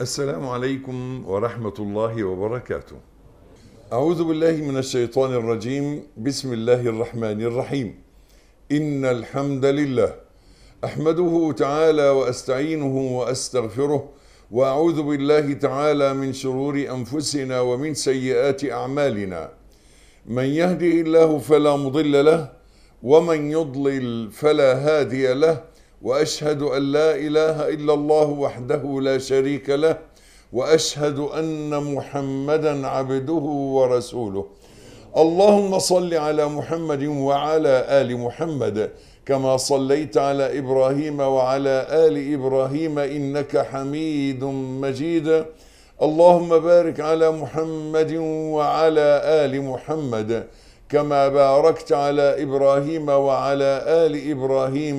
السلام عليكم ورحمة الله وبركاته. أعوذ بالله من الشيطان الرجيم، بسم الله الرحمن الرحيم. إن الحمد لله أحمده تعالى وأستعينه وأستغفره وأعوذ بالله تعالى من شرور أنفسنا ومن سيئات أعمالنا. من يهده الله فلا مضل له ومن يضلل فلا هادي له واشهد ان لا اله الا الله وحده لا شريك له واشهد ان محمدا عبده ورسوله اللهم صل على محمد وعلى ال محمد كما صليت على ابراهيم وعلى ال ابراهيم انك حميد مجيد اللهم بارك على محمد وعلى ال محمد كما باركت على ابراهيم وعلى ال ابراهيم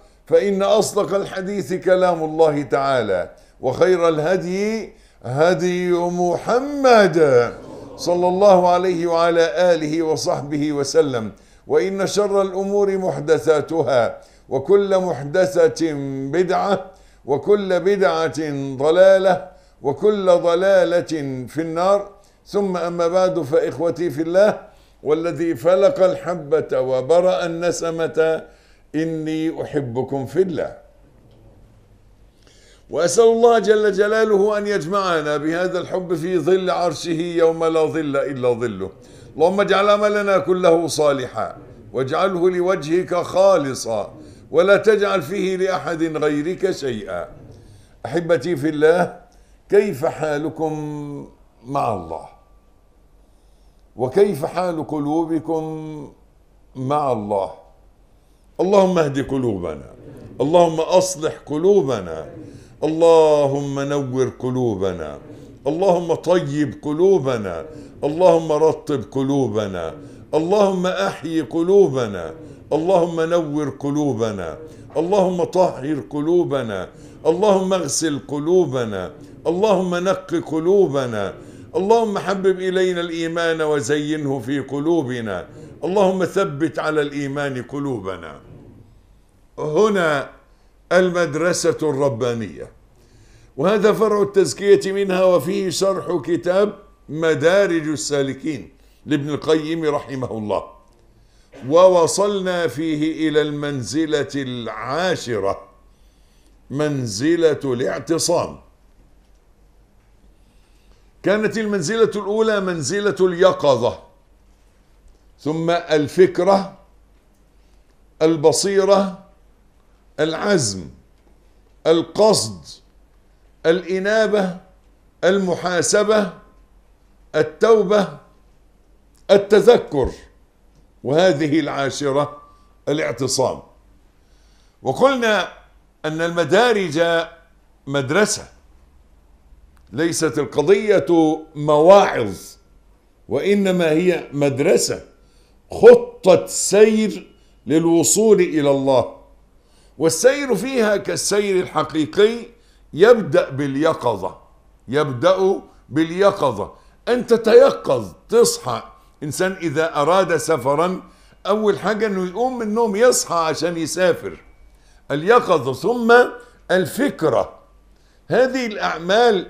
فإن أصدق الحديث كلام الله تعالى وخير الهدي هدي محمد صلى الله عليه وعلى آله وصحبه وسلم وإن شر الأمور محدثاتها وكل محدثة بدعة وكل بدعة ضلالة وكل ضلالة في النار ثم أما بعد فإخوتي في الله والذي فلق الحبة وبرأ النسمة إني أحبكم في الله وأسأل الله جل جلاله أن يجمعنا بهذا الحب في ظل عرشه يوم لا ظل إلا ظله اللهم اجعل عملنا كله صالحا واجعله لوجهك خالصا ولا تجعل فيه لأحد غيرك شيئا أحبتي في الله كيف حالكم مع الله وكيف حال قلوبكم مع الله اللهم اهد قلوبنا اللهم اصلح قلوبنا اللهم نور قلوبنا اللهم طيب قلوبنا اللهم رطب قلوبنا اللهم احيي قلوبنا اللهم نور قلوبنا اللهم طهر قلوبنا اللهم اغسل قلوبنا اللهم نق قلوبنا اللهم حبب الينا الايمان وزينه في قلوبنا اللهم ثبت على الايمان قلوبنا هنا المدرسة الربانية وهذا فرع التزكية منها وفيه شرح كتاب مدارج السالكين لابن القيم رحمه الله ووصلنا فيه إلى المنزلة العاشرة منزلة الاعتصام كانت المنزلة الأولى منزلة اليقظة ثم الفكرة البصيرة العزم القصد الانابه المحاسبه التوبه التذكر وهذه العاشره الاعتصام وقلنا ان المدارج مدرسه ليست القضيه مواعظ وانما هي مدرسه خطه سير للوصول الى الله والسير فيها كالسير الحقيقي يبدأ باليقظة يبدأ باليقظة أن تتيقظ تصحى إنسان إذا أراد سفرا أول حاجة أنه يقوم من النوم يصحى عشان يسافر اليقظة ثم الفكرة هذه الأعمال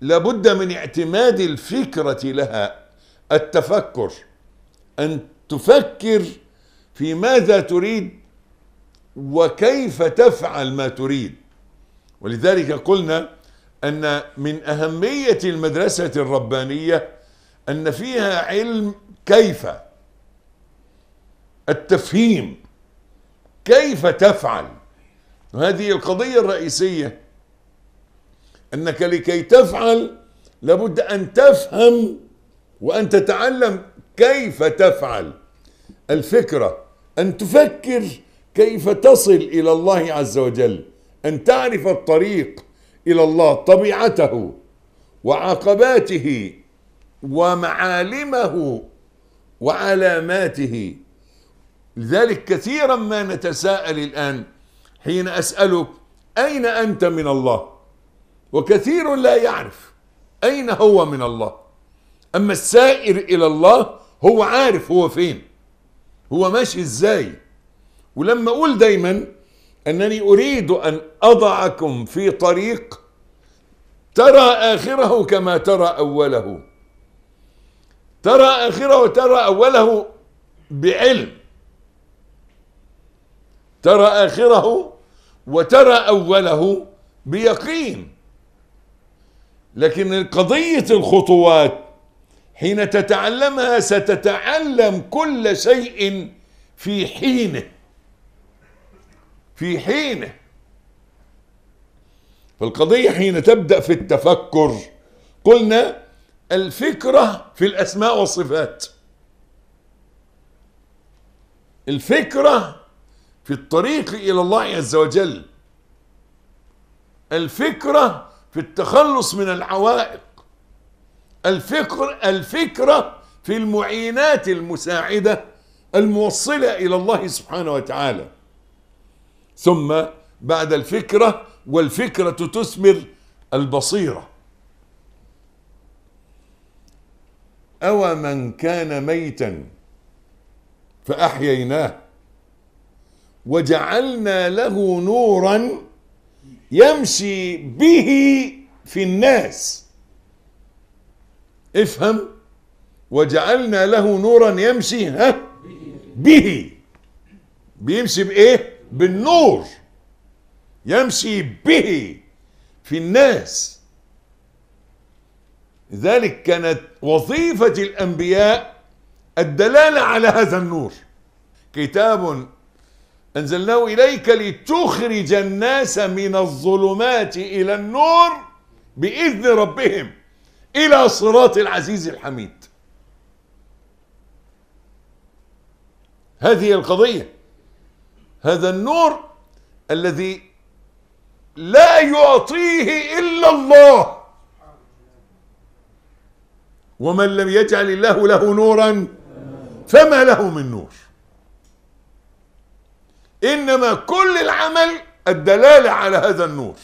لابد من اعتماد الفكرة لها التفكر أن تفكر في ماذا تريد وكيف تفعل ما تريد ولذلك قلنا أن من أهمية المدرسة الربانية أن فيها علم كيف التفهيم كيف تفعل هذه القضية الرئيسية أنك لكي تفعل لابد أن تفهم وأن تتعلم كيف تفعل الفكرة أن تفكر كيف تصل إلى الله عز وجل أن تعرف الطريق إلى الله طبيعته وعقباته ومعالمه وعلاماته لذلك كثيرا ما نتساءل الآن حين أسألك أين أنت من الله وكثير لا يعرف أين هو من الله أما السائر إلى الله هو عارف هو فين هو ماشي إزاي ولما أقول دايما أنني أريد أن أضعكم في طريق ترى آخره كما ترى أوله ترى آخره ترى أوله بعلم ترى آخره وترى أوله بيقين لكن قضية الخطوات حين تتعلمها ستتعلم كل شيء في حينه في حينه فالقضية حين تبدأ في التفكر قلنا الفكرة في الأسماء والصفات الفكرة في الطريق إلى الله عز وجل الفكرة في التخلص من العوائق الفكر الفكرة في المعينات المساعدة الموصلة إلى الله سبحانه وتعالى ثم بعد الفكرة والفكرة تثمر البصيرة أو من كان ميتا فأحييناه وجعلنا له نورا يمشي به في الناس افهم وجعلنا له نورا يمشي ها به بيمشي بايه بالنور يمشي به في الناس لذلك كانت وظيفة الأنبياء الدلالة على هذا النور كتاب أنزلناه إليك لتخرج الناس من الظلمات إلى النور بإذن ربهم إلى صراط العزيز الحميد هذه القضية هذا النور الذي لا يعطيه إلا الله ومن لم يجعل الله له نورا فما له من نور إنما كل العمل الدلالة على هذا النور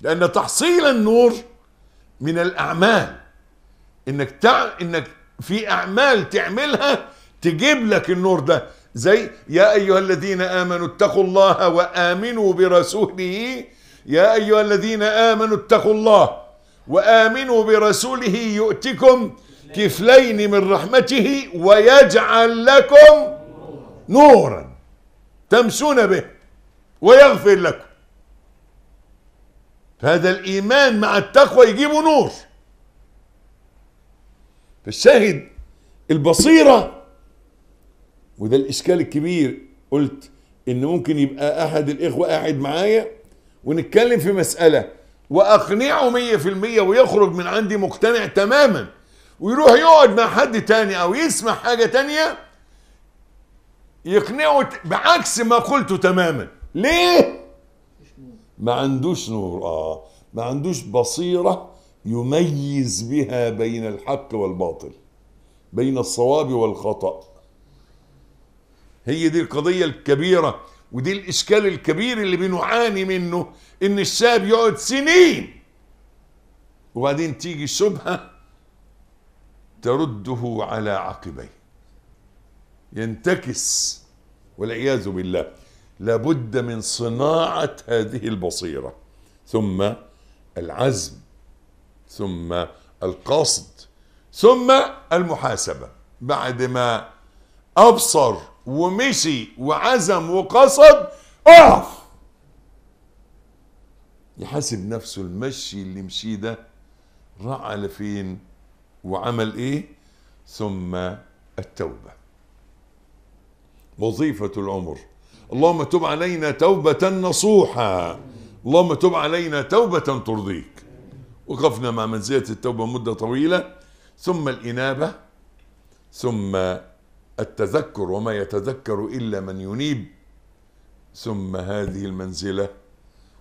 لأن تحصيل النور من الأعمال إنك تع... إنك في أعمال تعملها تجيب لك النور ده زي يا أيها الذين آمنوا اتقوا الله وآمنوا برسوله يا أيها الذين آمنوا اتقوا الله وآمنوا برسوله يؤتكم كفلين من رحمته ويجعل لكم نورا تمشون به ويغفر لكم هذا الإيمان مع التقوى يجيب نور فالشاهد البصيره وده الاشكال الكبير قلت ان ممكن يبقى احد الاخوه قاعد معايا ونتكلم في مساله واقنعه 100% ويخرج من عندي مقتنع تماما ويروح يقعد مع حد تاني او يسمع حاجه تانيه يقنعه بعكس ما قلته تماما ليه ما عندوش نور اه ما عندوش بصيره يميز بها بين الحق والباطل بين الصواب والخطأ هي دي القضية الكبيرة ودي الإشكال الكبير اللي بنعاني منه إن الشاب يقعد سنين وبعدين تيجي شبهة ترده على عقبيه ينتكس والعياذ بالله لابد من صناعة هذه البصيرة ثم العزم ثم القصد ثم المحاسبة بعد ما أبصر ومشي وعزم وقصد اقف يحاسب نفسه المشي اللي مشي ده راح لفين وعمل ايه ثم التوبه وظيفه العمر اللهم تب علينا توبه نصوحا اللهم تب علينا توبه ترضيك وقفنا مع منزله التوبه مده طويله ثم الانابه ثم التذكر وما يتذكر إلا من ينيب ثم هذه المنزلة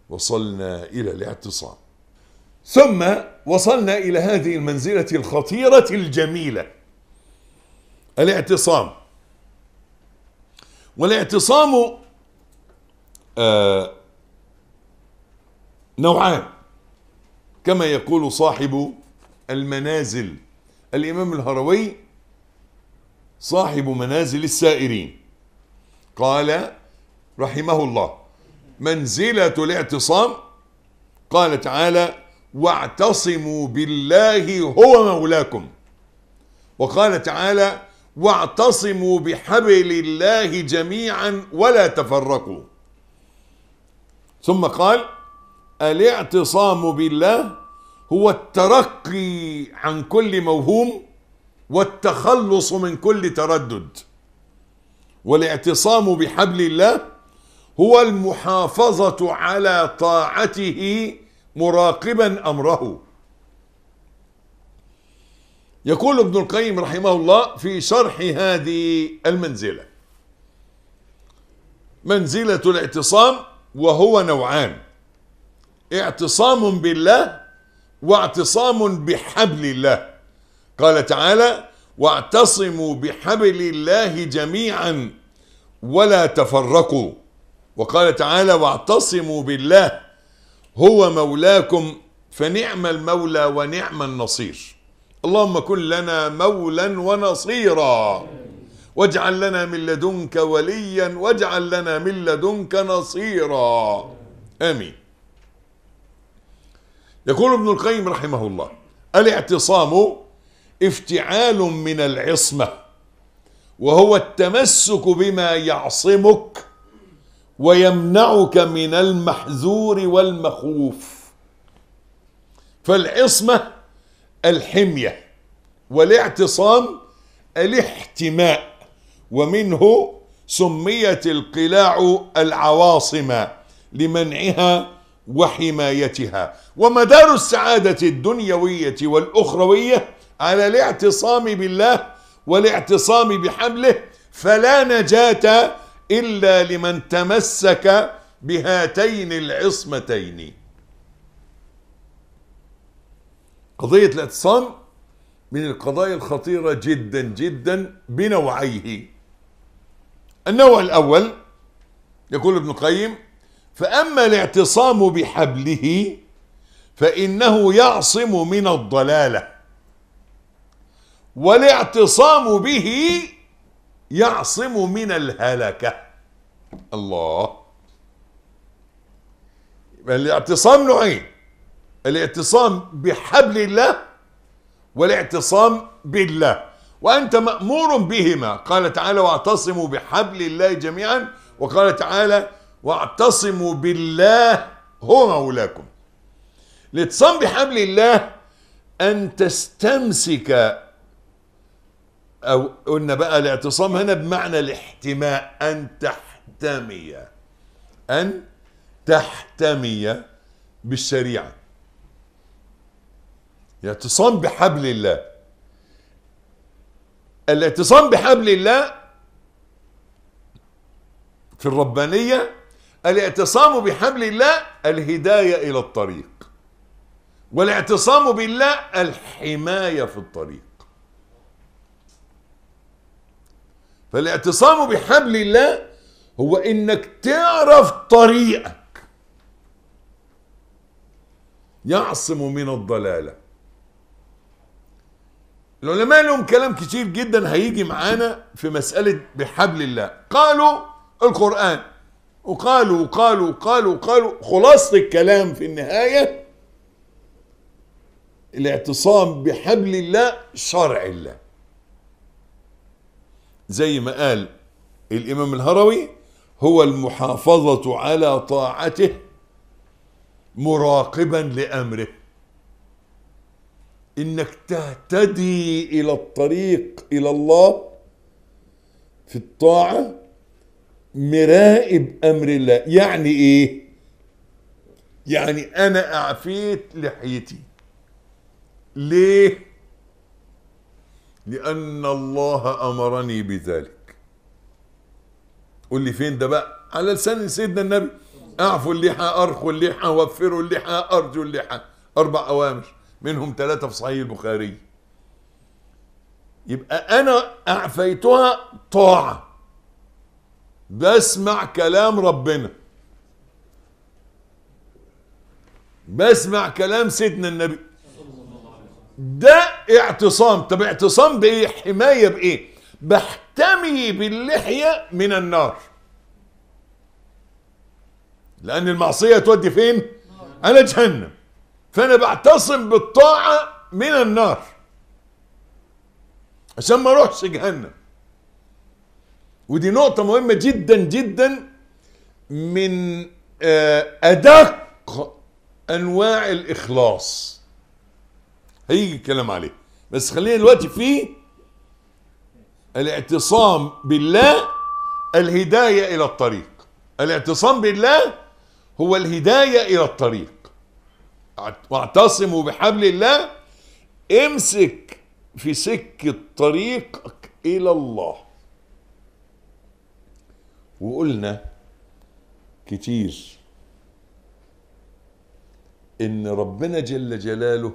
وصلنا إلى الاعتصام ثم وصلنا إلى هذه المنزلة الخطيرة الجميلة الاعتصام والاعتصام آه نوعان كما يقول صاحب المنازل الإمام الهروي صاحب منازل السائرين قال رحمه الله منزلة الاعتصام قال تعالى واعتصموا بالله هو مولاكم وقال تعالى واعتصموا بحبل الله جميعا ولا تفرقوا ثم قال الاعتصام بالله هو الترقي عن كل موهوم والتخلص من كل تردد والاعتصام بحبل الله هو المحافظة على طاعته مراقبا أمره يقول ابن القيم رحمه الله في شرح هذه المنزلة منزلة الاعتصام وهو نوعان اعتصام بالله واعتصام بحبل الله قال تعالى واعتصموا بحبل الله جميعا ولا تفرقوا وقال تعالى واعتصموا بالله هو مولاكم فنعم المولى ونعم النصير اللهم كن لنا مولا ونصيرا واجعل لنا من لدنك وليا واجعل لنا من لدنك نصيرا امين يقول ابن القيم رحمه الله الاعتصام افتعال من العصمة وهو التمسك بما يعصمك ويمنعك من المحذور والمخوف فالعصمة الحمية والاعتصام الاحتماء ومنه سميت القلاع العواصم لمنعها وحمايتها ومدار السعادة الدنيوية والأخروية على الاعتصام بالله والاعتصام بحبله فلا نجاة إلا لمن تمسك بهاتين العصمتين قضية الاعتصام من القضايا الخطيرة جدا جدا بنوعيه النوع الأول يقول ابن القيم فأما الاعتصام بحبله فإنه يعصم من الضلاله والاعتصام به يعصم من الهلكة الله الاعتصام نوعين الاعتصام بحبل الله والاعتصام بالله وأنت مأمور بهما قال تعالى واعتصموا بحبل الله جميعا وقال تعالى واعتصموا بالله هو مولاكم الاعتصام بحبل الله أن تستمسك أو قلنا بقى الاعتصام هنا بمعنى الاحتماء أن تحتمي أن تحتمي بالشريعة الاعتصام بحبل الله الاعتصام بحبل الله في الربانية الاعتصام بحبل الله الهداية إلى الطريق والاعتصام بالله الحماية في الطريق فالاعتصام بحبل الله هو انك تعرف طريقك يعصم من الضلاله العلماء لهم كلام كتير جدا هيجي معانا في مسألة بحبل الله قالوا القرآن وقالوا وقالوا وقالوا وقالوا خلاصة الكلام في النهاية الاعتصام بحبل الله شرع الله زي ما قال الإمام الهروي هو المحافظة على طاعته مراقبا لأمره إنك تهتدي إلى الطريق إلى الله في الطاعة مراقب أمر الله يعني إيه يعني أنا أعفيت لحيتي ليه لأن الله أمرني بذلك قول لي فين ده بقى على لسان سيدنا النبي أعفوا اللحى أرخوا اللحى وفروا اللحى أرجوا اللحى أربع أوامر منهم ثلاثة في صحيح البخاري يبقى أنا أعفيتها طاعة بسمع كلام ربنا بسمع كلام سيدنا النبي ده اعتصام طب اعتصام بايه حمايه بايه بحتمي باللحيه من النار لان المعصيه تودي فين انا جهنم فانا بعتصم بالطاعه من النار عشان ما اروحش جهنم ودي نقطه مهمه جدا جدا من آه، ادق انواع الاخلاص هيجي الكلام عليه بس خلينا دلوقتي في الاعتصام بالله الهداية إلى الطريق الاعتصام بالله هو الهداية إلى الطريق واعتصموا بحبل الله امسك في سكة طريقك إلى الله وقلنا كتير إن ربنا جل جلاله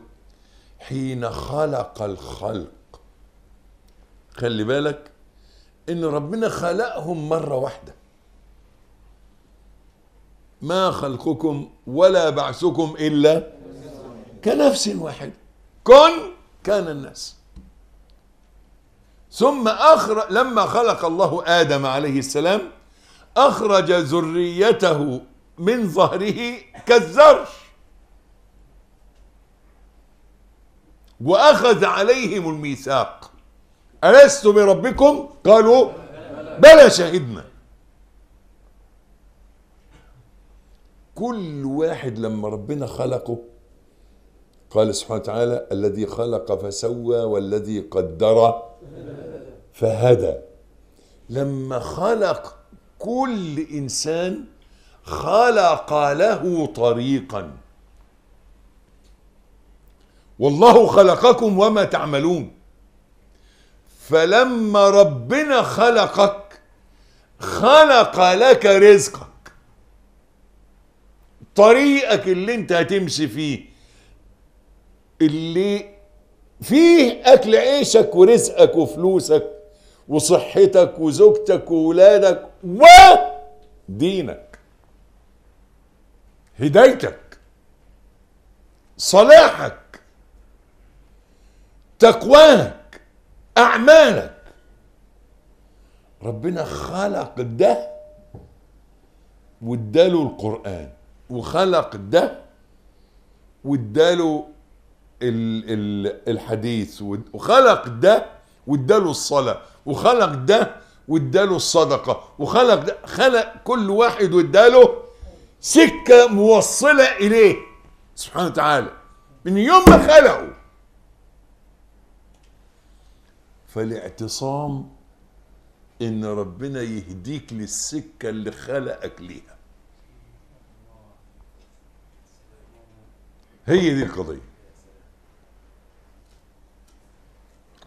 حين خلق الخلق خلي بالك ان ربنا خلقهم مره واحده ما خلقكم ولا بعثكم الا كنفس واحد كن كان الناس ثم أخرج لما خلق الله آدم عليه السلام أخرج ذريته من ظهره كالزرش وأخذ عليهم الميثاق ألست بربكم قالوا بلى شهدنا كل واحد لما ربنا خلقه قال سبحانه وتعالى الذي خلق فسوى والذي قدر فهدى لما خلق كل انسان خلق له طريقا والله خلقكم وما تعملون فلما ربنا خلقك خلق لك رزقك طريقك اللي انت هتمشي فيه اللي فيه اكل عيشك ورزقك وفلوسك وصحتك وزوجتك وولادك ودينك هدايتك صلاحك تقواك اعمالك ربنا خلق ده واداله القران وخلق ده واداله الحديث وخلق ده واداله الصلاه وخلق ده واداله الصدقه وخلق ده خلق كل واحد واداله سكه موصله اليه سبحانه وتعالى من يوم ما خلقه فالاعتصام ان ربنا يهديك للسكه اللي خلقك ليها هي دي القضيه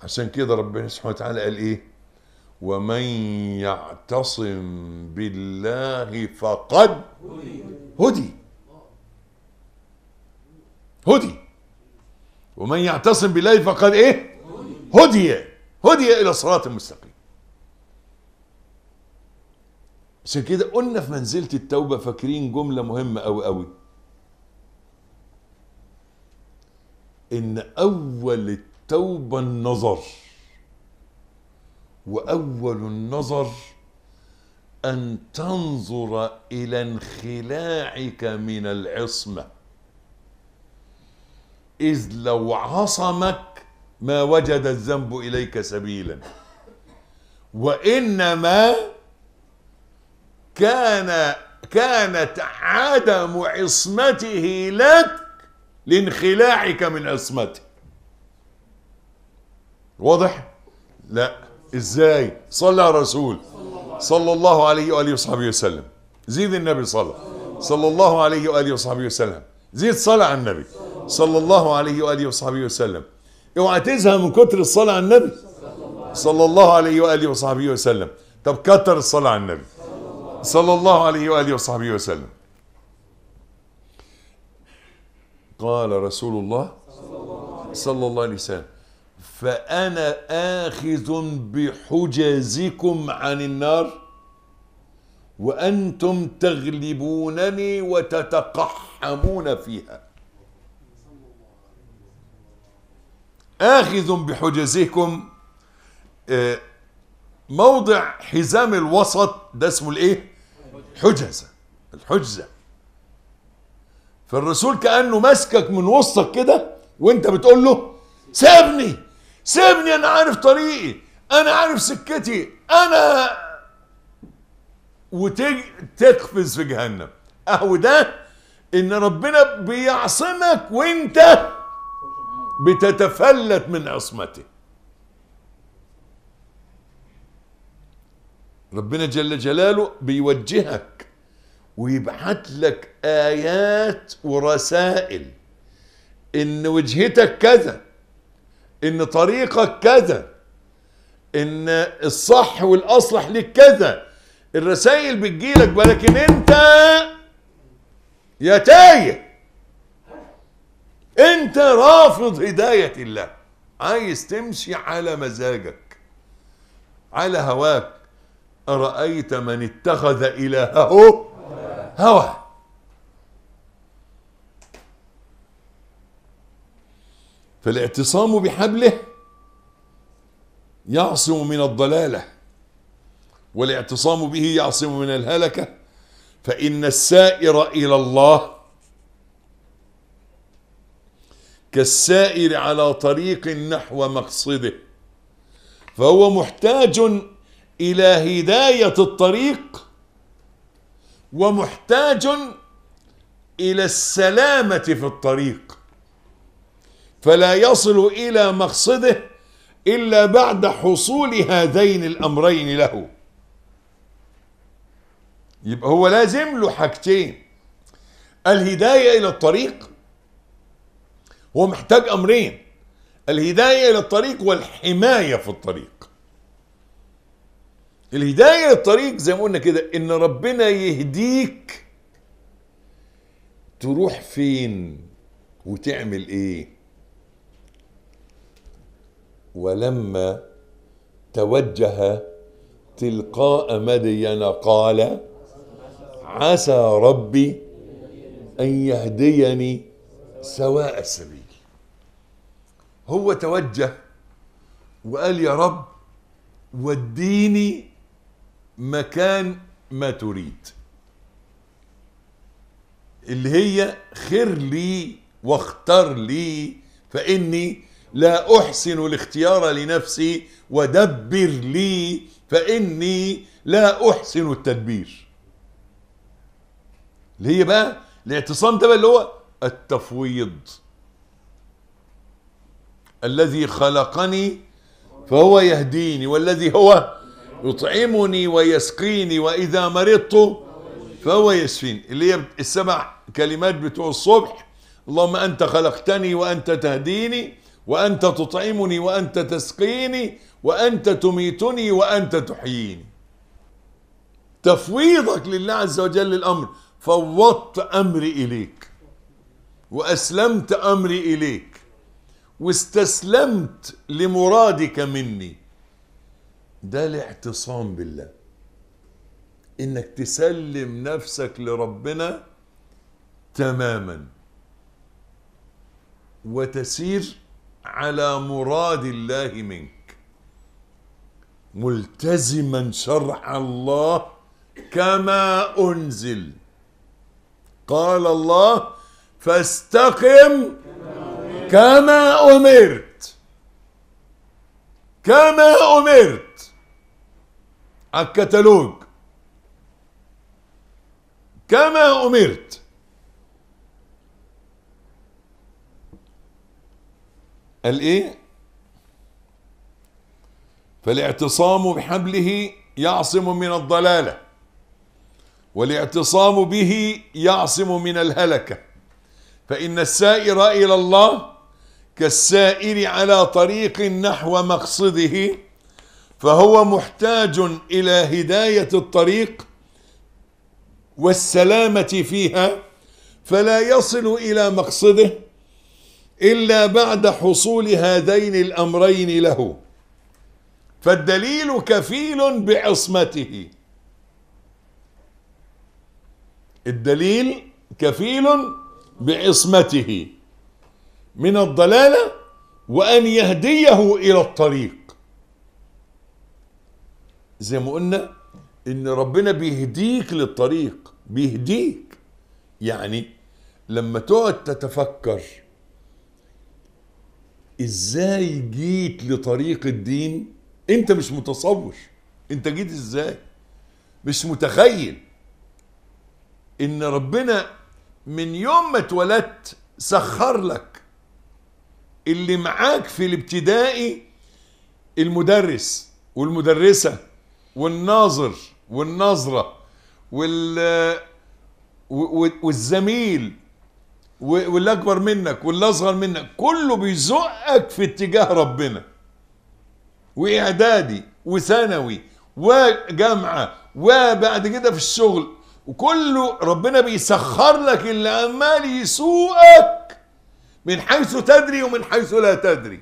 عشان كده ربنا سبحانه وتعالى قال ايه ومن يعتصم بالله فقد هدي هدي ومن يعتصم بالله فقد ايه هدي هدي إلى صراط مستقيم عشان كده قلنا في منزلة التوبة فاكرين جملة مهمة قوي أوي إن أول التوبة النظر وأول النظر أن تنظر إلى انخلاعك من العصمة إذ لو عصمك ما وجد الذنب إليك سبيلا وإنما كان كانت عدم عصمته لك لانخلاعك من عصمته واضح؟ لا ازاي؟ صلى على رسول صلى الله عليه وآله وصحبه وسلم زيد النبي صلى صلى الله عليه وآله وصحبه وسلم زيد صلى على النبي صلى الله عليه وآله وصحبه وسلم اوعى تزهق من كتر الصلاه على النبي صلى الله عليه واله وصحبه وسلم طب كتر الصلاه على النبي صلى الله عليه واله وصحبه وسلم قال رسول الله صلى الله عليه وسلم فأنا آخذ بحجزكم عن النار وأنتم تغلبونني وتتقحمون فيها آخذ بحجزكم آه، موضع حزام الوسط ده اسمه الايه حجزة الحجزة فالرسول كأنه ماسكك من وسطك كده وانت بتقول له سيبني سيبني انا عارف طريقي انا عارف سكتي انا وتقفز في جهنم اهو ده ان ربنا بيعصمك وانت بتتفلت من عصمته ربنا جل جلاله بيوجهك ويبعت لك آيات ورسائل إن وجهتك كذا إن طريقك كذا إن الصح والأصلح لك كذا الرسائل بتجيلك ولكن أنت يا تايه انت رافض هداية الله عايز تمشي على مزاجك على هواك أرأيت من اتخذ إلهه هوى فالاعتصام بحبله يعصم من الضلالة والاعتصام به يعصم من الهلكة فإن السائر إلى الله كالسائر على طريق نحو مقصده فهو محتاج إلى هداية الطريق ومحتاج إلى السلامة في الطريق فلا يصل إلى مقصده إلا بعد حصول هذين الأمرين له يبقى هو لازم له حاجتين الهداية إلى الطريق هو محتاج امرين الهدايه الى الطريق والحمايه في الطريق الهدايه للطريق زي ما قلنا كده ان ربنا يهديك تروح فين وتعمل ايه ولما توجه تلقاء مدين قال عسى ربي ان يهديني سواء السبيل هو توجه وقال يا رب وديني مكان ما تريد اللي هي خير لي واختر لي فإني لا أحسن الاختيار لنفسي ودبر لي فإني لا أحسن التدبير اللي هي بقى الاعتصام ده بقى اللي هو التفويض الذي خلقني فهو يهديني والذي هو يطعمني ويسقيني وإذا مرضت فهو يشفين اللي هي السبع كلمات بتوع الصبح اللهم أنت خلقتني وأنت تهديني وأنت تطعمني وأنت تسقيني وأنت تميتني وأنت تحييني تفويضك لله عز وجل الأمر فوضت أمري إليك وأسلمت أمري إليك واستسلمت لمرادك مني ده الاعتصام بالله انك تسلم نفسك لربنا تماما وتسير على مراد الله منك ملتزما شرع الله كما انزل قال الله فاستقم كما أمرت كما أمرت الكتالوج كما أمرت قال إيه فالاعتصام بحبله يعصم من الضلاله والاعتصام به يعصم من الهلكه فان السائر الى الله كالسائر على طريق نحو مقصده فهو محتاج إلى هداية الطريق والسلامة فيها فلا يصل إلى مقصده إلا بعد حصول هذين الأمرين له فالدليل كفيل بعصمته الدليل كفيل بعصمته من الضلالة وأن يهديه إلى الطريق زي ما قلنا إن ربنا بيهديك للطريق بيهديك يعني لما تقعد تتفكر إزاي جيت لطريق الدين أنت مش متصور أنت جيت إزاي مش متخيل إن ربنا من يوم ما اتولدت سخر لك اللي معاك في الابتدائي المدرس والمدرسة والناظر والناظرة وال والزميل واللي اكبر منك واللي اصغر منك كله بيزقك في اتجاه ربنا واعدادي وثانوي وجامعه وبعد كده في الشغل وكله ربنا بيسخر لك اللي عمال يسوقك من حيث تدري ومن حيث لا تدري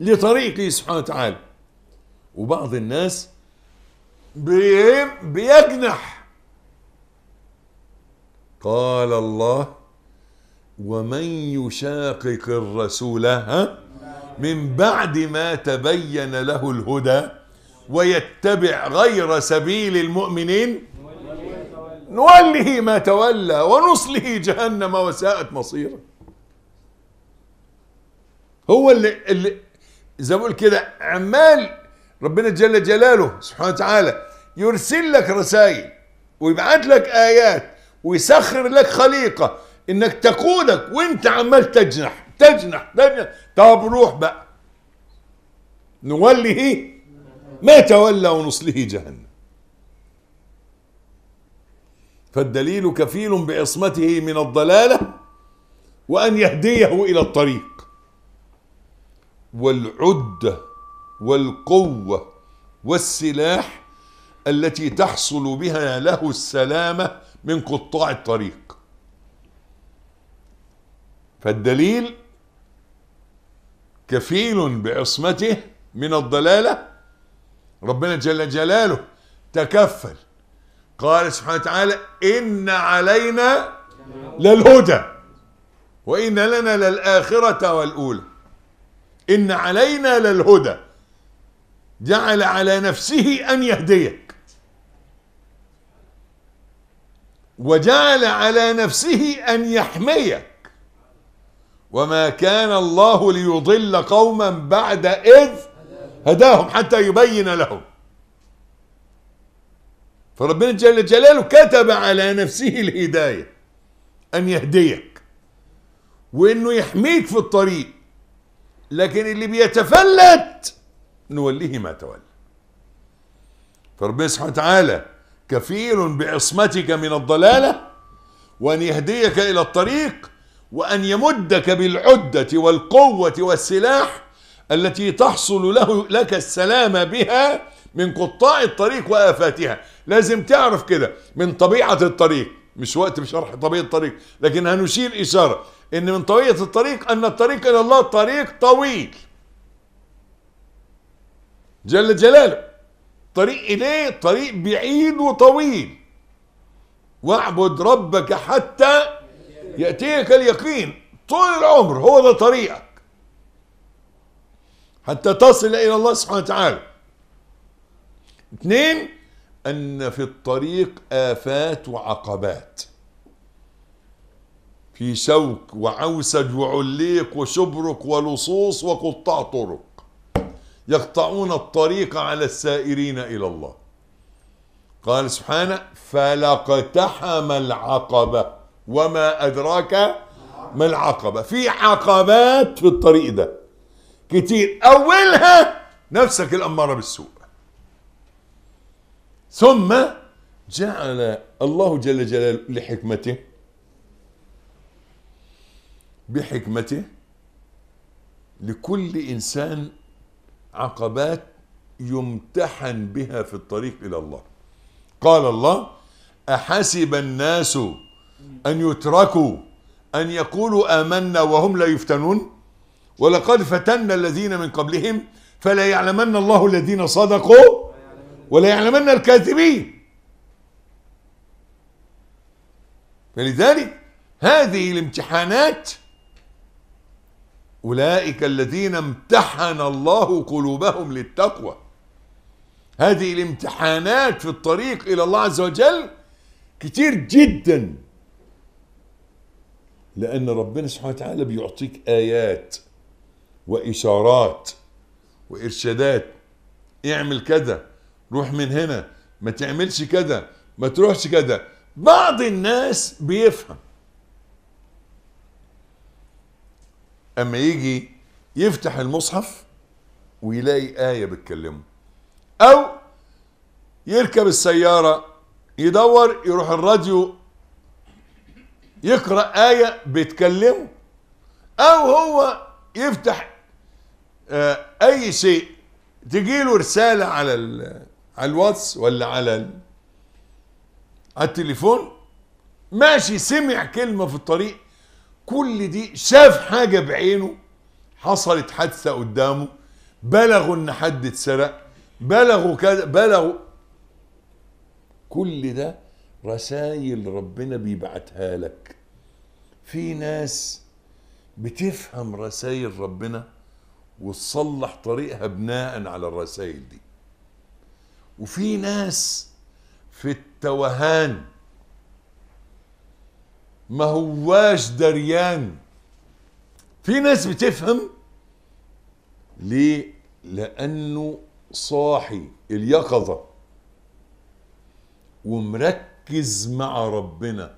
لطريقه سبحانه وتعالى وبعض الناس بيجنح قال الله ومن يشاقق الرسول من بعد ما تبين له الهدى ويتبع غير سبيل المؤمنين نوله ما تولى ونصله جهنم وساءت مصيره هو اللي اللي زي ما بقول كده عمال ربنا جل جلاله سبحانه وتعالى يرسل لك رسائل ويبعث لك ايات ويسخر لك خليقه انك تقودك وانت عمال تجنح تجنح تجنح طب روح بقى نوله ما تولى ونصله جهنم فالدليل كفيل بعصمته من الضلاله وان يهديه الى الطريق والعده والقوه والسلاح التي تحصل بها له السلامه من قطاع الطريق فالدليل كفيل بعصمته من الضلاله ربنا جل جلاله تكفل قال سبحانه وتعالى إن علينا للهدى وإن لنا للآخرة والأولى إن علينا للهدى جعل على نفسه أن يهديك وجعل على نفسه أن يحميك وما كان الله ليضل قوما بعد إذ هداهم حتى يبين لهم فربنا جل جلاله كتب على نفسه الهداية أن يهديك وإنه يحميك في الطريق لكن اللي بيتفلت نوليه ما تولى فربنا سبحانه وتعالى كفيل بعصمتك من الضلالة وأن يهديك إلى الطريق وأن يمدك بالعدة والقوة والسلاح التي تحصل له لك السلام بها من قطاع الطريق وآفاتها لازم تعرف كده من طبيعة الطريق مش وقت بشرح طبيعة الطريق لكن هنشير إشارة إن من طبيعة الطريق أن الطريق إلى الله طريق طويل جل جلاله طريق إليه طريق بعيد وطويل واعبد ربك حتى يأتيك اليقين طول العمر هو ده طريقك حتى تصل إلى الله سبحانه وتعالى اثنين أن في الطريق آفات وعقبات في شوك وعوسج وعليق وشبرك ولصوص وقطاع طرق يقطعون الطريق على السائرين إلى الله قال سبحانه فلاقتحم العقبة وما أدراك ما العقبة في عقبات في الطريق ده كتير أولها نفسك الأمارة بالسوء ثم جعل الله جل جلاله لحكمته بحكمته لكل انسان عقبات يمتحن بها في الطريق الى الله قال الله احسب الناس ان يتركوا ان يقولوا امنا وهم لا يفتنون ولقد فتنا الذين من قبلهم فلا يعلمن الله الذين صدقوا ولا يعلمن الكاذبين فلذلك هذه الامتحانات أولئك الذين امتحن الله قلوبهم للتقوى هذه الامتحانات في الطريق إلى الله عز وجل كتير جدا لأن ربنا سبحانه وتعالى بيعطيك آيات وإشارات وإرشادات اعمل كذا روح من هنا ما تعملش كده ما تروحش كده بعض الناس بيفهم اما يجي يفتح المصحف ويلاقي آية بتكلمه أو يركب السيارة يدور يروح الراديو يقرأ آية بتكلمه أو هو يفتح آه، أي شيء تجيله رسالة على على الواتس ولا على على التليفون ماشي سمع كلمة في الطريق كل دي شاف حاجة بعينه حصلت حادثة قدامه بلغوا ان حد اتسرق بلغوا كذا بلغوا كل ده رسائل ربنا بيبعتها لك في ناس بتفهم رسائل ربنا وتصلح طريقها بناء على الرسائل دي وفي ناس في التوهان ما هواش دريان في ناس بتفهم ليه لانه صاحي اليقظه ومركز مع ربنا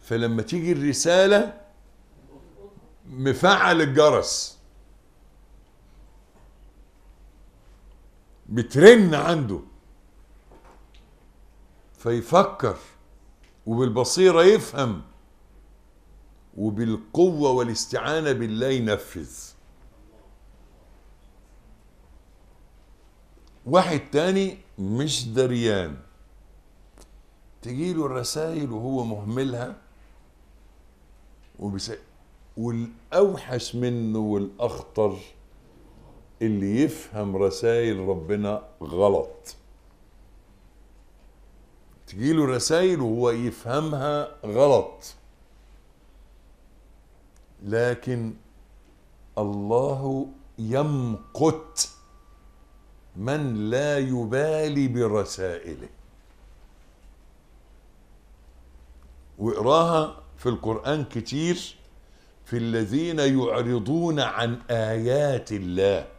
فلما تيجي الرساله مفعل الجرس بترن عنده فيفكر وبالبصيرة يفهم وبالقوة والاستعانة بالله ينفذ واحد تاني مش دريان تجيله الرسائل وهو مهملها وبس... والأوحش منه والأخطر اللي يفهم رسائل ربنا غلط تجيله رسائل وهو يفهمها غلط لكن الله يمقت من لا يبالي برسائله واقراها في القرآن كتير في الذين يعرضون عن آيات الله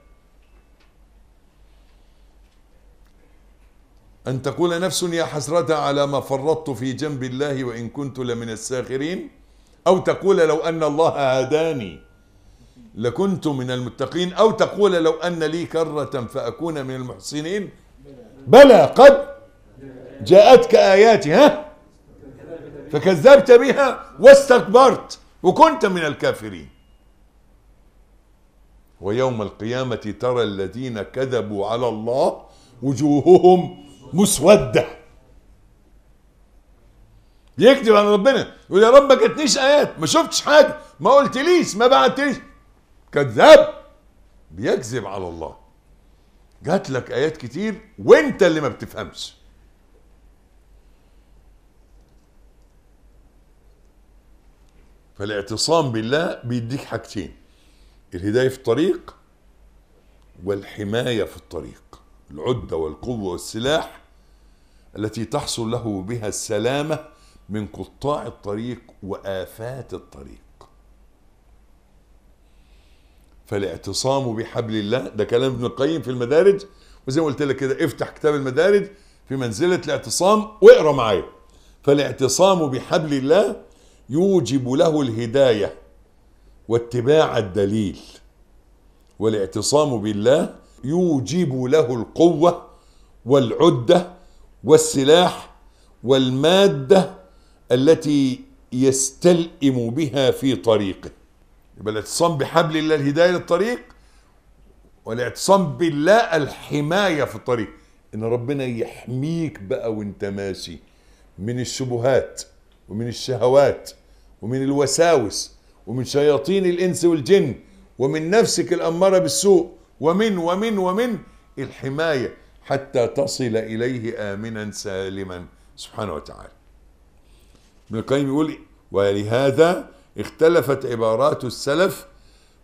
أن تقول نفس يا حسرة على ما فرطت في جنب الله وإن كنت لمن الساخرين أو تقول لو أن الله هداني لكنت من المتقين أو تقول لو أن لي كرة فأكون من المحسنين بلى قد جاءتك آياتي ها فكذبت بها واستكبرت وكنت من الكافرين ويوم القيامة ترى الذين كذبوا على الله وجوههم مسوده يكذب على ربنا يقول يا رب ما جاتنيش ايات ما شفتش حاجه ما قلتليش ما بعتليش كذاب بيكذب على الله جات لك ايات كتير وانت اللي ما بتفهمش فالاعتصام بالله بيديك حاجتين الهدايه في الطريق والحمايه في الطريق العده والقوه والسلاح التي تحصل له بها السلامه من قطاع الطريق وافات الطريق فالاعتصام بحبل الله ده كلام ابن القيم في المدارج وزي ما قلت لك كده افتح كتاب المدارج في منزله الاعتصام واقرا معايا فالاعتصام بحبل الله يوجب له الهدايه واتباع الدليل والاعتصام بالله يوجب له القوه والعده والسلاح والمادة التي يستلئم بها في طريقه يبقى الاعتصام بحبل الله الهداية للطريق والاعتصام بالله الحماية في الطريق ان ربنا يحميك بقى وانت ماشي من الشبهات ومن الشهوات ومن الوساوس ومن شياطين الانس والجن ومن نفسك الاماره بالسوء ومن ومن ومن الحمايه حتى تصل إليه آمنا سالما سبحانه وتعالى ابن القيم يقول ولهذا اختلفت عبارات السلف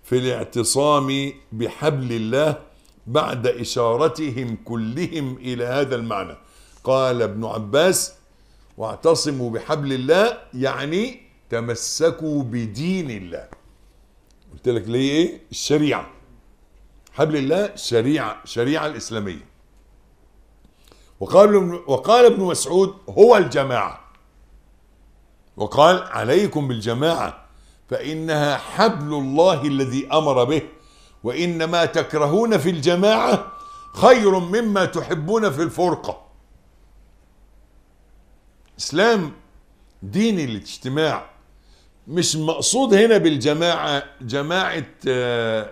في الاعتصام بحبل الله بعد إشارتهم كلهم إلى هذا المعنى قال ابن عباس واعتصموا بحبل الله يعني تمسكوا بدين الله قلت لك ليه ايه الشريعة حبل الله شريعة شريعة الإسلامية وقال وقال ابن مسعود هو الجماعة وقال عليكم بالجماعة فإنها حبل الله الذي أمر به وإنما تكرهون في الجماعة خير مما تحبون في الفرقة إسلام دين الاجتماع مش مقصود هنا بالجماعة جماعة آه،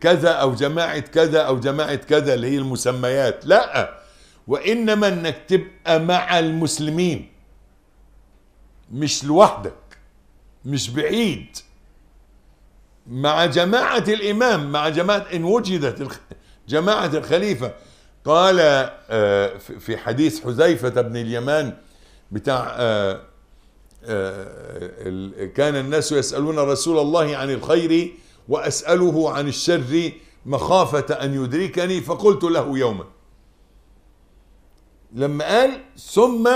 كذا أو جماعة كذا أو جماعة كذا اللي هي المسميات لأ وانما انك تبقى مع المسلمين مش لوحدك مش بعيد مع جماعة الإمام مع جماعة إن وجدت جماعة الخليفة قال آه، في حديث حذيفة بن اليمان بتاع آه، آه، كان الناس يسألون رسول الله عن الخير وأسأله عن الشر مخافة أن يدركني فقلت له يوما لما قال ثم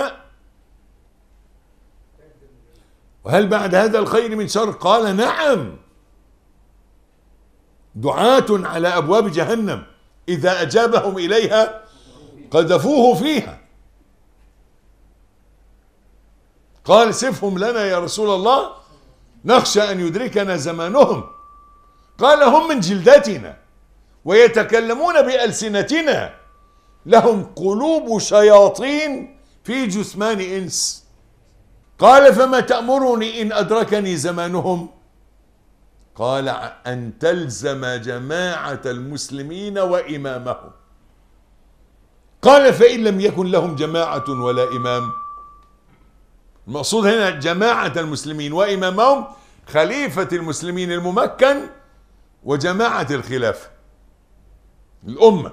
وهل بعد هذا الخير من شر قال نعم دعاة على أبواب جهنم إذا أجابهم إليها قذفوه فيها قال سفهم لنا يا رسول الله نخشى أن يدركنا زمانهم قال هم من جلدتنا ويتكلمون بألسنتنا لهم قلوب شياطين في جثمان إنس قال فما تأمرني إن أدركني زمانهم قال أن تلزم جماعة المسلمين وإمامهم قال فإن لم يكن لهم جماعة ولا إمام المقصود هنا جماعة المسلمين وإمامهم خليفة المسلمين الممكن وجماعة الخلافة الأمة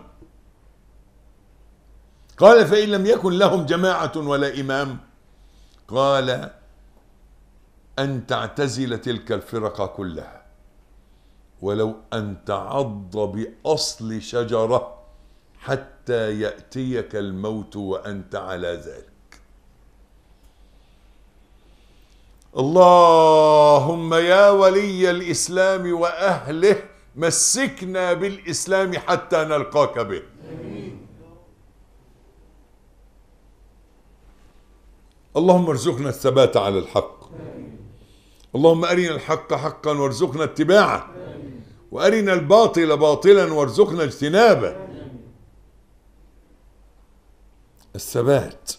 قال فإن لم يكن لهم جماعة ولا إمام قال أن تعتزل تلك الفرقة كلها ولو أن تعض بأصل شجرة حتى يأتيك الموت وأنت على ذلك اللهم يا ولي الإسلام وأهله مسكنا بالإسلام حتى نلقاك به اللهم ارزقنا الثبات على الحق اللهم أرنا الحق حقا وارزقنا اتباعه وأرنا الباطل باطلا وارزقنا اجتنابه الثبات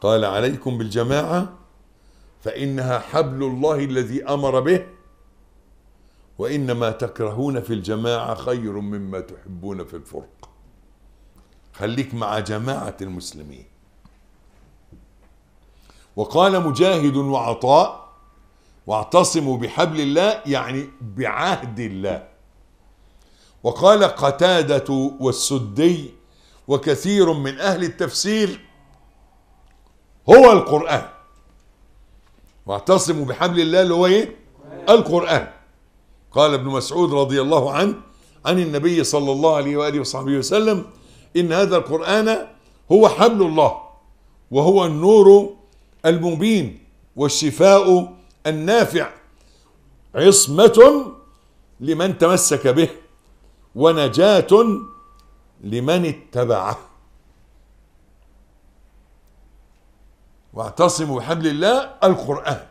قال عليكم بالجماعة فإنها حبل الله الذي أمر به وإنما تكرهون في الجماعة خير مما تحبون في الفرق خليك مع جماعة المسلمين وقال مجاهد وعطاء واعتصموا بحبل الله يعني بعهد الله وقال قتادة والسدي وكثير من أهل التفسير هو القرآن واعتصموا بحبل الله اللي هو ايه القرآن قال ابن مسعود رضي الله عنه عن النبي صلى الله عليه وآله وصحبه وسلم إن هذا القرآن هو حبل الله وهو النور المبين والشفاء النافع عصمة لمن تمسك به ونجاة لمن اتبعه واعتصموا بحبل الله القرآن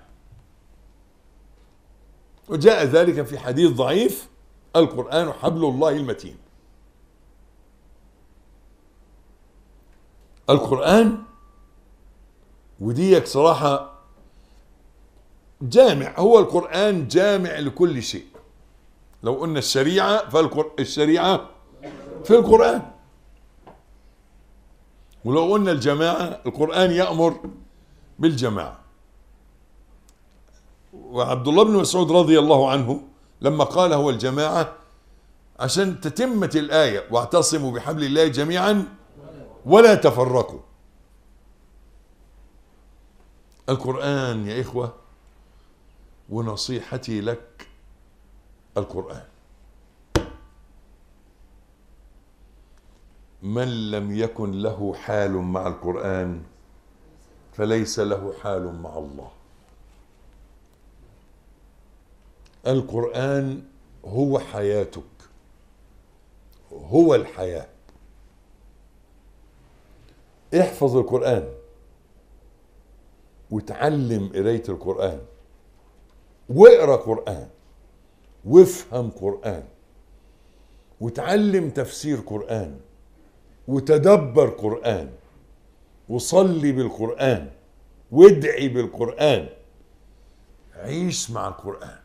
وجاء ذلك في حديث ضعيف القرآن حبل الله المتين القرآن وديك صراحة جامع هو القرآن جامع لكل شيء لو قلنا الشريعة فالشريعة في القرآن ولو قلنا الجماعة القرآن يأمر بالجماعة وعبد الله بن مسعود رضي الله عنه لما قال هو الجماعة عشان تتمة الآية واعتصموا بحبل الله جميعا ولا تفرقوا القرآن يا إخوة ونصيحتي لك القرآن من لم يكن له حال مع القرآن فليس له حال مع الله القرآن هو حياتك هو الحياه احفظ القرآن وتعلم قراية القرآن واقرا قرآن وافهم قرآن وتعلم تفسير قرآن وتدبر قرآن وصلي بالقرآن وادعي بالقرآن عيش مع القرآن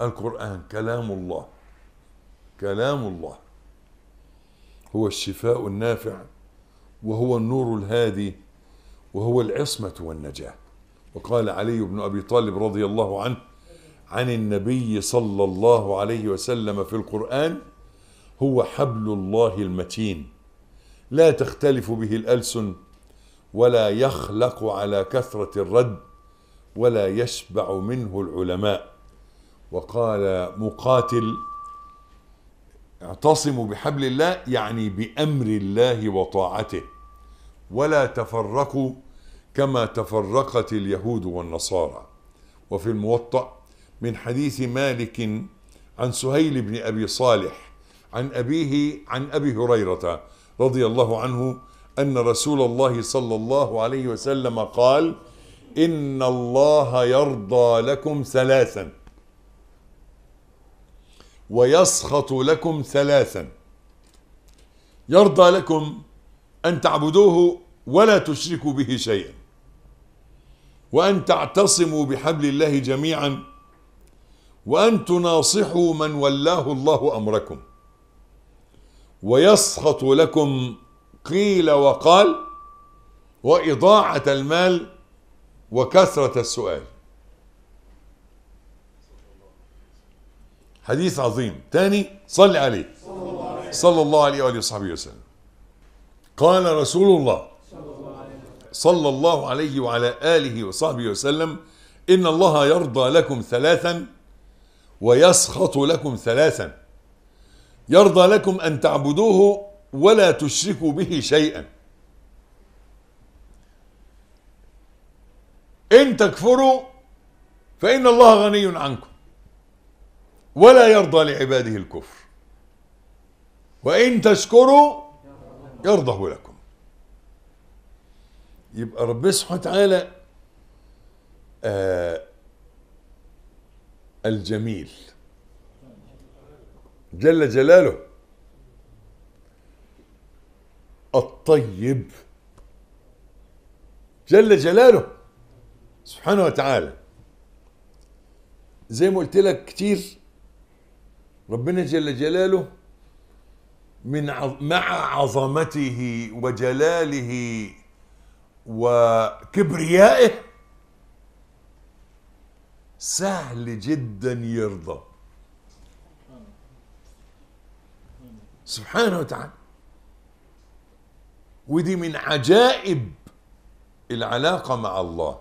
القرآن كلام الله كلام الله هو الشفاء النافع وهو النور الهادي وهو العصمة والنجاة وقال علي بن أبي طالب رضي الله عنه عن النبي صلى الله عليه وسلم في القرآن هو حبل الله المتين لا تختلف به الألسن ولا يخلق على كثرة الرد ولا يشبع منه العلماء وقال مقاتل اعتصموا بحبل الله يعني بأمر الله وطاعته ولا تفرقوا كما تفرقت اليهود والنصارى وفي الموطأ من حديث مالك عن سهيل بن أبي صالح عن أبيه عن أبي هريرة رضي الله عنه أن رسول الله صلى الله عليه وسلم قال إن الله يرضى لكم ثلاثا ويسخط لكم ثلاثا يرضى لكم أن تعبدوه ولا تشركوا به شيئا وأن تعتصموا بحبل الله جميعا وأن تناصحوا من ولاه الله أمركم ويسخط لكم قيل وقال وإضاعة المال وكثرة السؤال حديث عظيم ثاني صل عليه صلى الله عليه وآله وصحبه وسلم قال رسول الله صلى الله عليه وعلى آله وصحبه وسلم إن الله يرضى لكم ثلاثا ويسخط لكم ثلاثا يرضى لكم أن تعبدوه ولا تشركوا به شيئا إن تكفروا فإن الله غني عنكم ولا يرضى لعباده الكفر وإن تشكروا يرضه لكم يبقى ربنا سبحانه وتعالى آه الجميل جل جلاله الطيب جل جلاله سبحانه وتعالى زي ما قلت لك كتير ربنا جل جلاله من مع عظمته وجلاله وكبريائه سهل جدا يرضى سبحانه وتعالى ودي من عجائب العلاقة مع الله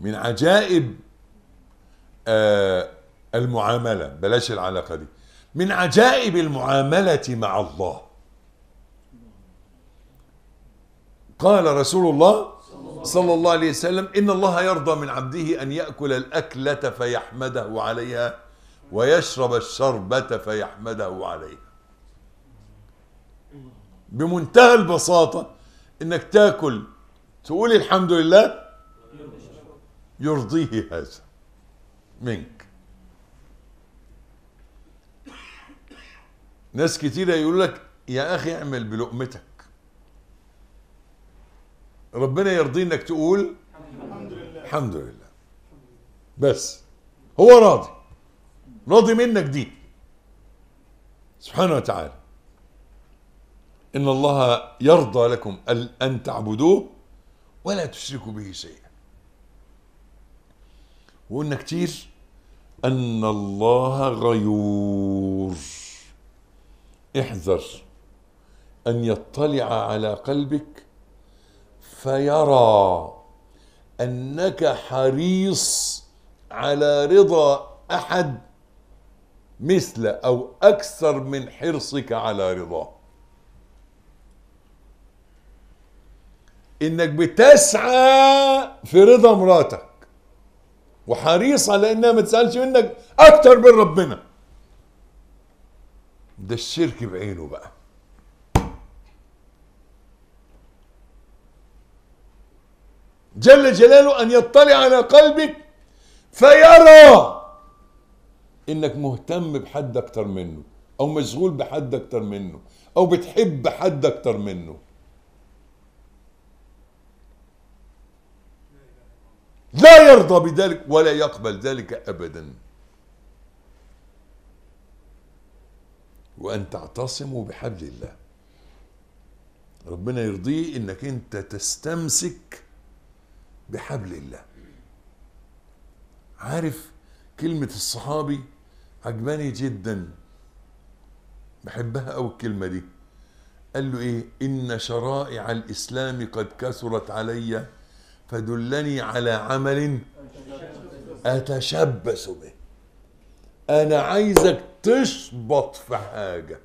من عجائب آه المعاملة بلاش العلاقة دي من عجائب المعاملة مع الله قال رسول الله صلى الله عليه وسلم إن الله يرضى من عبده أن يأكل الأكلة فيحمده عليها ويشرب الشربة فيحمده عليها بمنتهى البساطة إنك تاكل تقول الحمد لله يرضيه هذا منك ناس كتيرة يقول لك يا أخي اعمل بلقمتك ربنا يرضي انك تقول الحمد لله الحمد لله بس هو راضي راضي منك دي سبحانه وتعالى ان الله يرضى لكم ان تعبدوه ولا تشركوا به شيئا وقلنا كتير ان الله غيور احذر ان يطلع على قلبك فيرى انك حريص على رضا احد مثل او اكثر من حرصك على رضاه انك بتسعى في رضا مراتك وحريص على انها ما تسالش منك اكتر من ربنا ده الشرك بعينه بقى جل جلاله أن يطلع على قلبك فيرى إنك مهتم بحد أكتر منه أو مشغول بحد أكتر منه أو بتحب حد أكتر منه لا يرضى بذلك ولا يقبل ذلك أبداً وأن تعتصموا بحبل الله ربنا يرضيه إنك أنت تستمسك بحبل الله عارف كلمة الصحابي عجباني جدا بحبها او الكلمة دي قال له إيه إن شرائع الإسلام قد كثرت علي فدلني على عمل أتشبث به انا عايزك تشبط في حاجه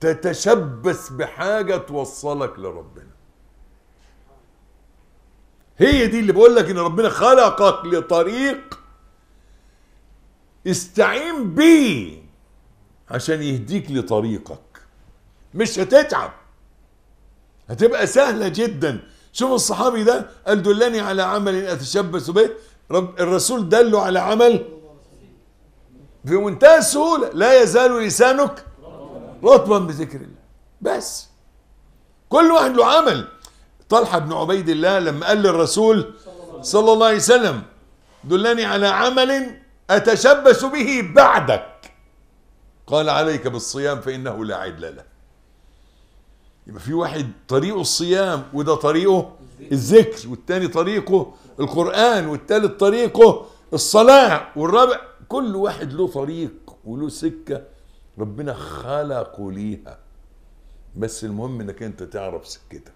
تتشبث بحاجه توصلك لربنا هي دي اللي بقول لك ان ربنا خلقك لطريق استعين بيه عشان يهديك لطريقك مش هتتعب هتبقى سهلة جدا شوف الصحابي ده قال دلني على عمل أتشبث به رب الرسول دله على عمل بمنتهى السهولة لا يزال لسانك رطبا بذكر الله بس كل واحد له عمل طلحة بن عبيد الله لما قال للرسول صلى الله عليه وسلم دلني على عمل أتشبث به بعدك قال عليك بالصيام فإنه لا عدل له يبقى في واحد طريقه الصيام وده طريقه الذكر والتاني طريقه القرآن والتالت طريقه الصلاة والرابع كل واحد له طريق وله سكة ربنا خلقه ليها بس المهم انك انت تعرف سكتك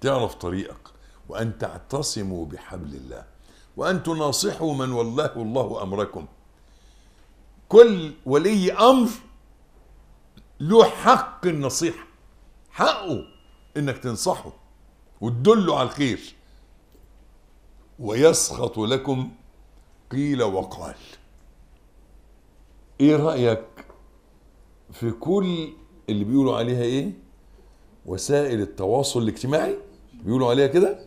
تعرف طريقك وان تعتصموا بحبل الله وان تناصحوا من والله الله امركم كل ولي امر له حق النصيحه حقه انك تنصحه وتدله على الخير ويسخط لكم قيل وقال ايه رأيك في كل اللي بيقولوا عليها ايه وسائل التواصل الاجتماعي بيقولوا عليها كده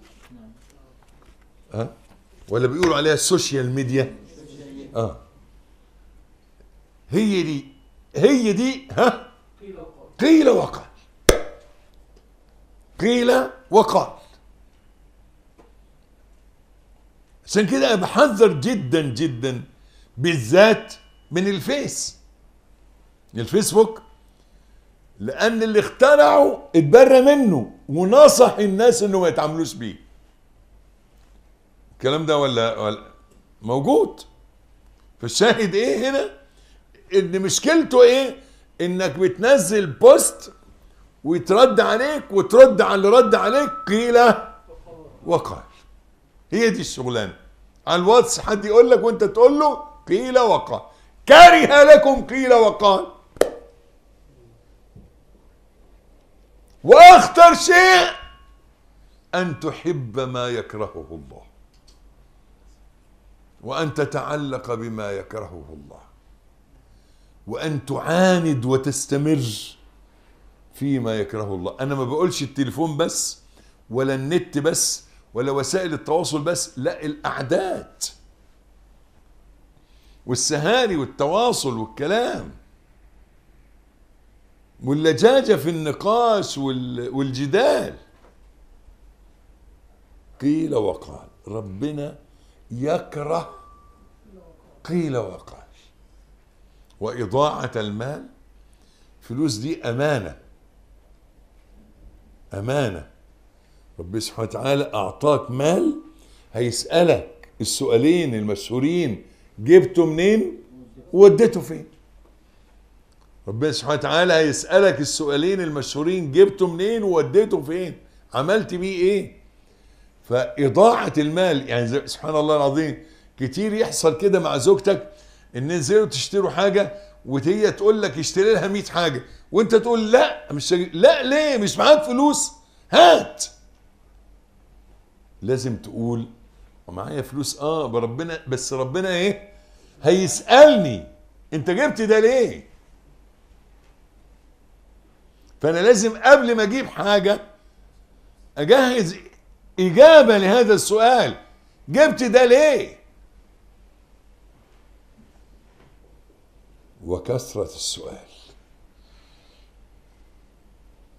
ها ولا بيقولوا عليها السوشيال ميديا اه هي دي هي دي ها قيل وقال قيل وقال عشان كده أنا بحذر جدا جدا بالذات من الفيس الفيسبوك لأن اللي اخترعه اتبرى منه ونصح الناس إنه ما يتعاملوش بيه الكلام ده ولا, ولا موجود فالشاهد ايه هنا ان مشكلته ايه انك بتنزل بوست ويترد عليك وترد على اللي رد عليك قيل وقال هي دي الشغلانه على الواتس حد يقول لك وانت تقول له قيل وقال كره لكم قيل وقال واخطر شيء ان تحب ما يكرهه الله وان تتعلق بما يكرهه الله وان تعاند وتستمر فيما يكره الله انا ما بقولش التليفون بس ولا النت بس ولا وسائل التواصل بس لا الاعداد والسهاري والتواصل والكلام واللجاجة في النقاش والجدال قيل وقال ربنا يكره قيل وقال وإضاعة المال فلوس دي أمانة امانه رب سبحانه وتعالى اعطاك مال هيسالك السؤالين المشهورين جبته منين ووديته فين ربنا سبحانه وتعالى هيسالك السؤالين المشهورين جبته منين ووديته فين عملت بيه ايه فاضاعه المال يعني سبحان الله العظيم كتير يحصل كده مع زوجتك ان نزلوا تشتروا حاجه وهي تقول لك اشتري لها 100 حاجه وانت تقول لا مش لا ليه مش معاك فلوس هات لازم تقول معايا فلوس اه بربنا بس ربنا ايه هيسالني انت جبت ده ليه فانا لازم قبل ما اجيب حاجه اجهز اجابه لهذا السؤال جبت ده ليه وكثرة السؤال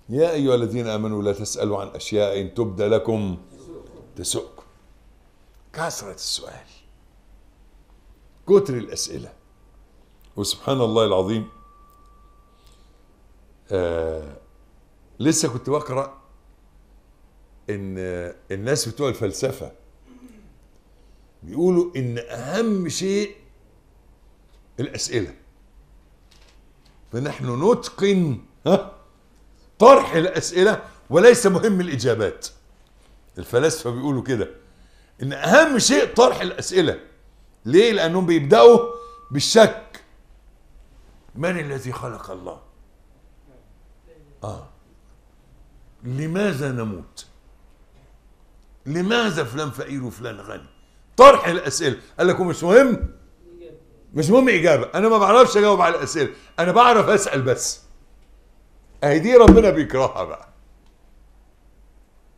يا أيها الذين آمنوا لا تسألوا عن أشياء إن تبدى لكم تسؤكم كثرة السؤال كتر الأسئلة وسبحان الله العظيم آه لسه كنت بقرأ إن الناس بتوع الفلسفة بيقولوا إن أهم شيء الأسئلة فنحن نتقن طرح الأسئلة وليس مهم الإجابات الفلاسفة بيقولوا كده إن أهم شيء طرح الأسئلة ليه؟ لأنهم بيبدأوا بالشك من الذي خلق الله؟ آه لماذا نموت؟ لماذا فلان فقير وفلان غني؟ طرح الأسئلة قال لكم مش مهم مش مهم اجابه انا ما بعرفش اجاوب على الاسئله انا بعرف اسال بس اهي دي ربنا بيكرهها بقى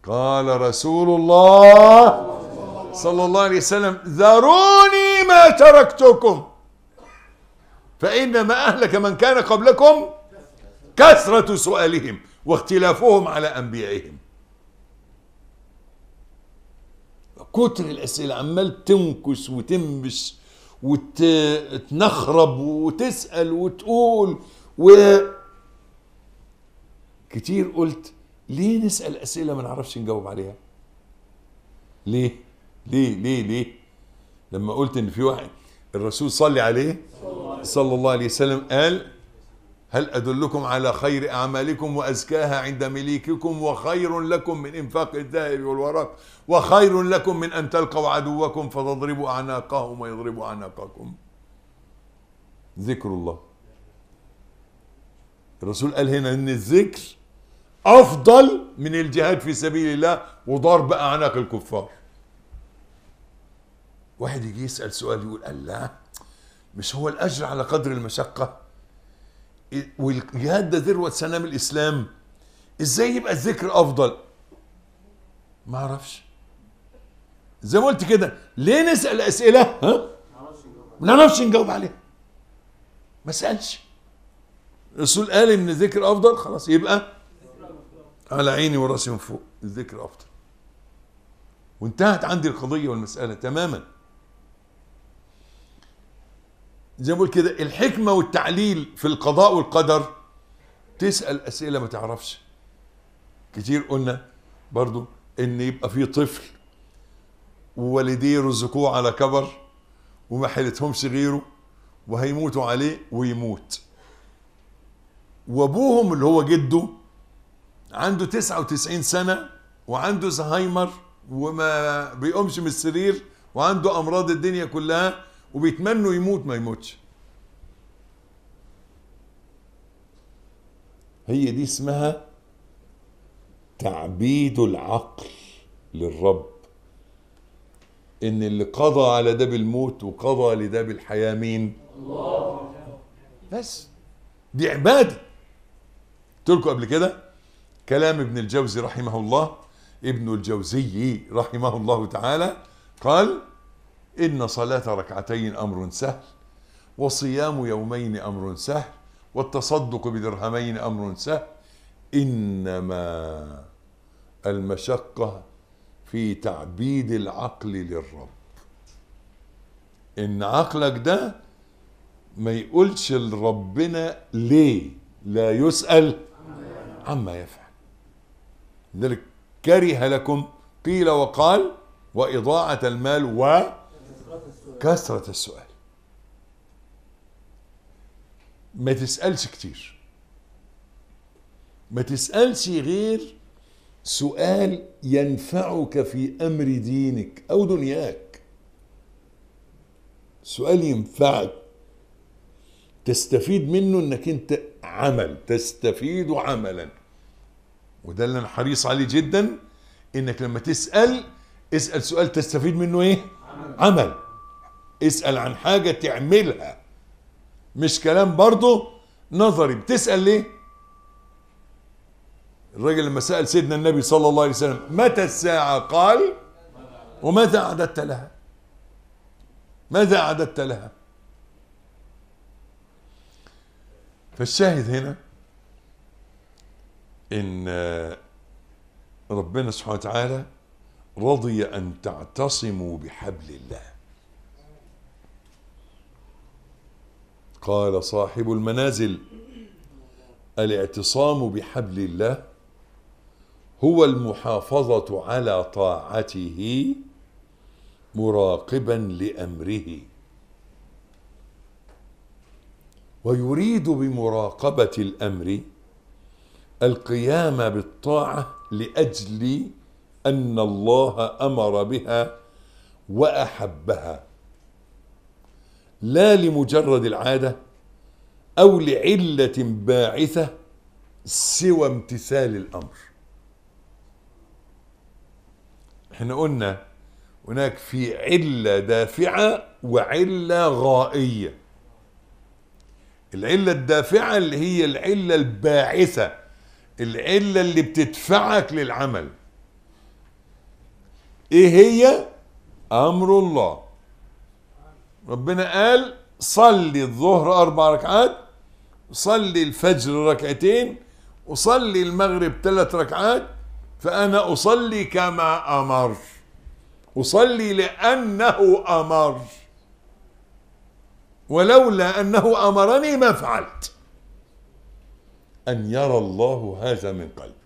قال رسول الله صلى الله عليه وسلم ذروني ما تركتكم فإنما أهلك من كان قبلكم كثرة سؤالهم واختلافهم على أنبيائهم كتر الأسئلة عمال تنكس وتنبش وتنخرب وتسأل وتقول و كتير قلت ليه نسأل أسئلة ما نعرفش نجاوب عليها ليه ليه ليه ليه لما قلت ان في واحد الرسول صلي عليه صلى الله عليه وسلم قال هل أدلكم على خير أعمالكم وأزكاها عند مليككم وخير لكم من إنفاق الذهب والورق وخير لكم من أن تلقوا عدوكم فتضربوا أعناقهم ويضربوا أعناقكم ذكر الله الرسول قال هنا أن الذكر أفضل من الجهاد في سبيل الله وضرب أعناق الكفار واحد يجي يسأل سؤال يقول الله مش هو الأجر على قدر المشقة والجهاد ده ذروه سنام الاسلام ازاي يبقى الذكر افضل ما اعرفش زي ما قلت كده ليه نسال اسئله ها ما نعرفش نجاوب عليها ما سالش الرسول قال ان الذكر افضل خلاص يبقى على عيني وراسي من فوق الذكر افضل وانتهت عندي القضيه والمساله تماما زي ما بقول كده الحكمه والتعليل في القضاء والقدر تسال اسئله ما تعرفش كتير قلنا برضو ان يبقى في طفل ووالديه رزقوه على كبر وما حلتهمش غيره وهيموتوا عليه ويموت وابوهم اللي هو جده عنده 99 سنه وعنده زهايمر وما بيقومش من السرير وعنده امراض الدنيا كلها وبيتمنوا يموت ما يموتش هي دي اسمها تعبيد العقل للرب ان اللي قضى على ده بالموت وقضى لده بالحياه مين الله بس دي عباده قلت لكم قبل كده كلام ابن الجوزي رحمه الله ابن الجوزي رحمه الله تعالى قال إن صلاة ركعتين أمر سهل وصيام يومين أمر سهل والتصدق بدرهمين أمر سهل إنما المشقة في تعبيد العقل للرب إن عقلك ده ما يقولش لربنا ليه لا يسأل عما يفعل لذلك كره لكم قيل وقال وإضاعة المال و كثرة السؤال ما تسألش كتير ما تسألش غير سؤال ينفعك في أمر دينك أو دنياك سؤال ينفعك تستفيد منه انك انت عمل تستفيد عملا وده اللي انا حريص عليه جدا انك لما تسأل اسأل سؤال تستفيد منه ايه عمل, عمل. اسأل عن حاجة تعملها مش كلام برضه نظري بتسأل ليه الراجل لما سأل سيدنا النبي صلى الله عليه وسلم متى الساعة قال وماذا أعددت لها ماذا أعددت لها فالشاهد هنا ان ربنا سبحانه وتعالى رضي ان تعتصموا بحبل الله قال صاحب المنازل الاعتصام بحبل الله هو المحافظة على طاعته مراقبا لأمره ويريد بمراقبة الأمر القيام بالطاعة لأجل أن الله أمر بها وأحبها لا لمجرد العادة أو لعلة باعثة سوى امتثال الأمر احنا قلنا هناك في علة دافعة وعلة غائية العلة الدافعة اللي هي العلة الباعثة العلة اللي بتدفعك للعمل ايه هي امر الله ربنا قال صلي الظهر أربع ركعات صلي الفجر ركعتين وصلي المغرب ثلاث ركعات فأنا أصلي كما أمر أصلي لأنه أمر ولولا أنه أمرني ما فعلت أن يرى الله هذا من قلبك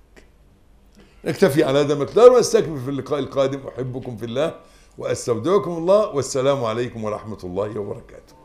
نكتفي على هذا المقدار واستكمل في اللقاء القادم أحبكم في الله واستودعكم الله والسلام عليكم ورحمه الله وبركاته